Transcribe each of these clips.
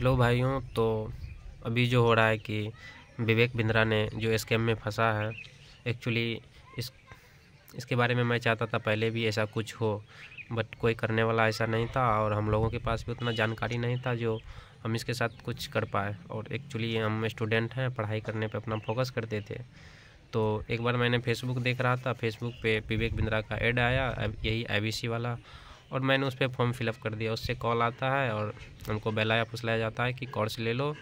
hello भाइयों तो अभी जो हो रहा है कि विवेक बिंद्रा ने जो स्कैम में फंसा है एक्चुअली इस इसके बारे में मैं चाहता था पहले भी ऐसा कुछ हो बट कोई करने वाला ऐसा नहीं था और हम लोगों के पास भी उतना जानकारी नहीं था जो हम इसके साथ कुछ कर पाए और एक्चुअली हम स्टूडेंट हैं पढ़ाई करने पे अपना फोकस करते थे तो एक बार मैंने फेसबुक देख रहा था फेसबुक पर विवेक बिंद्रा का एड आया यही आई वाला और मैंने उस पर फॉर्म फिलअप कर दिया उससे कॉल आता है और हमको बहलाया फुसलाया जाता है कि कोर्स ले लो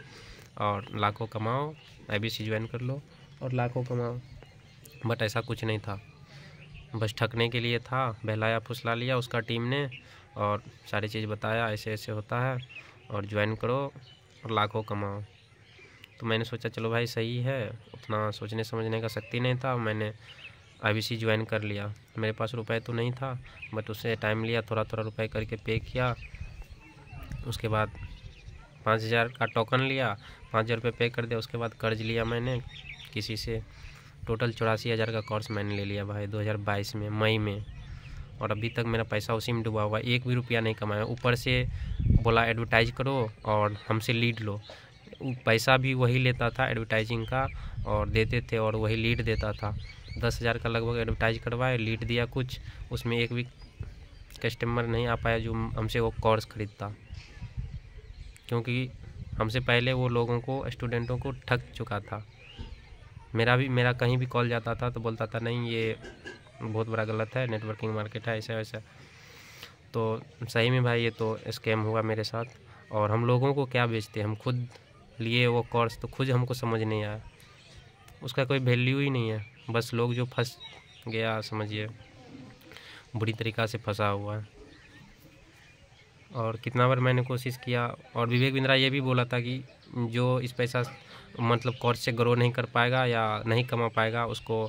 और लाखों कमाओ आई ज्वाइन कर लो और लाखों कमाओ बट ऐसा कुछ नहीं था बस ठकने के लिए था बहलाया फुसला लिया उसका टीम ने और सारी चीज़ बताया ऐसे ऐसे होता है और ज्वाइन करो और लाखों कमाओ तो मैंने सोचा चलो भाई सही है उतना सोचने समझने का शक्ति नहीं था मैंने आईबीसी ज्वाइन कर लिया मेरे पास रुपए तो नहीं था बट उससे टाइम लिया थोड़ा थोड़ा रुपए करके पे किया उसके बाद पाँच हज़ार का टोकन लिया पाँच हज़ार रुपये पे कर दिया उसके बाद कर्ज लिया मैंने किसी से टोटल चौरासी हज़ार का कोर्स मैंने ले लिया भाई 2022 में मई में और अभी तक मेरा पैसा उसी में डूबा हुआ एक भी रुपया नहीं कमाया ऊपर से बोला एडवर्टाइज करो और हमसे लीड लो पैसा भी वही लेता था एडवर्टाइजिंग का और देते थे और वही लीड देता था दस हज़ार का लगभग एडवर्टाइज करवाए लीड दिया कुछ उसमें एक भी कस्टमर नहीं आ पाया जो हमसे वो कोर्स ख़रीदता क्योंकि हमसे पहले वो लोगों को स्टूडेंटों को ठग चुका था मेरा भी मेरा कहीं भी कॉल जाता था तो बोलता था नहीं ये बहुत बड़ा गलत है नेटवर्किंग मार्केट है ऐसा वैसा तो सही में भाई ये तो स्कैम हुआ मेरे साथ और हम लोगों को क्या बेचते हम खुद लिए वो कोर्स तो खुद हमको समझ नहीं आया उसका कोई वैल्यू ही नहीं है बस लोग जो फंस गया समझिए बुरी तरीक़ा से फंसा हुआ है और कितना बार मैंने कोशिश किया और विवेक बिंद्रा ये भी बोला था कि जो इस पैसा मतलब कोर्स से ग्रो नहीं कर पाएगा या नहीं कमा पाएगा उसको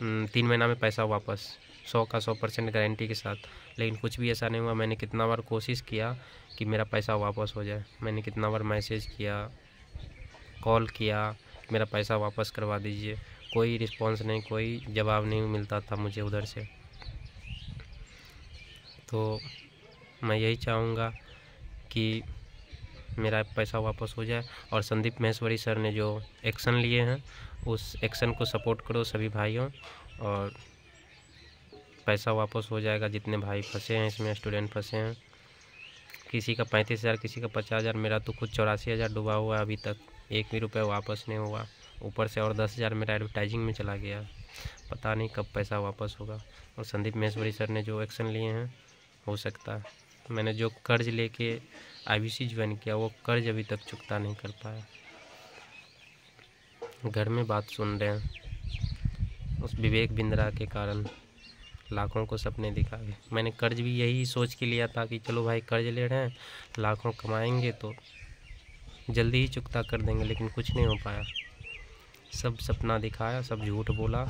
तीन महीना में पैसा वापस सौ का सौ परसेंट गारंटी के साथ लेकिन कुछ भी ऐसा नहीं हुआ मैंने कितना बार कोशिश किया कि मेरा पैसा वापस हो जाए मैंने कितना बार मैसेज किया कॉल किया मेरा पैसा वापस करवा दीजिए कोई रिस्पांस नहीं कोई जवाब नहीं मिलता था मुझे उधर से तो मैं यही चाहूँगा कि मेरा पैसा वापस हो जाए और संदीप महेश्वरी सर ने जो एक्शन लिए हैं उस एक्शन को सपोर्ट करो सभी भाइयों और पैसा वापस हो जाएगा जितने भाई फंसे हैं इसमें स्टूडेंट फंसे हैं किसी का पैंतीस हज़ार किसी का पचास हज़ार मेरा तो खुद चौरासी हज़ार डूबा हुआ है अभी तक एक भी रुपये वापस नहीं हुआ ऊपर से और दस हज़ार मेरा एडवर्टाइजिंग में चला गया पता नहीं कब पैसा वापस होगा और संदीप महेश्वरी सर ने जो एक्शन लिए हैं हो सकता है मैंने जो कर्ज लेके आईबीसी ज्वाइन किया वो कर्ज अभी तक चुकता नहीं कर पाया घर में बात सुन रहे हैं उस विवेक बिंद्रा के कारण लाखों को सपने दिखा गए मैंने कर्ज भी यही सोच के लिया था कि चलो भाई कर्ज ले रहे हैं लाखों कमाएंगे तो जल्दी ही चुकता कर देंगे लेकिन कुछ नहीं हो पाया सब सपना दिखाया सब झूठ बोला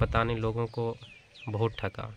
पता नहीं लोगों को बहुत ठका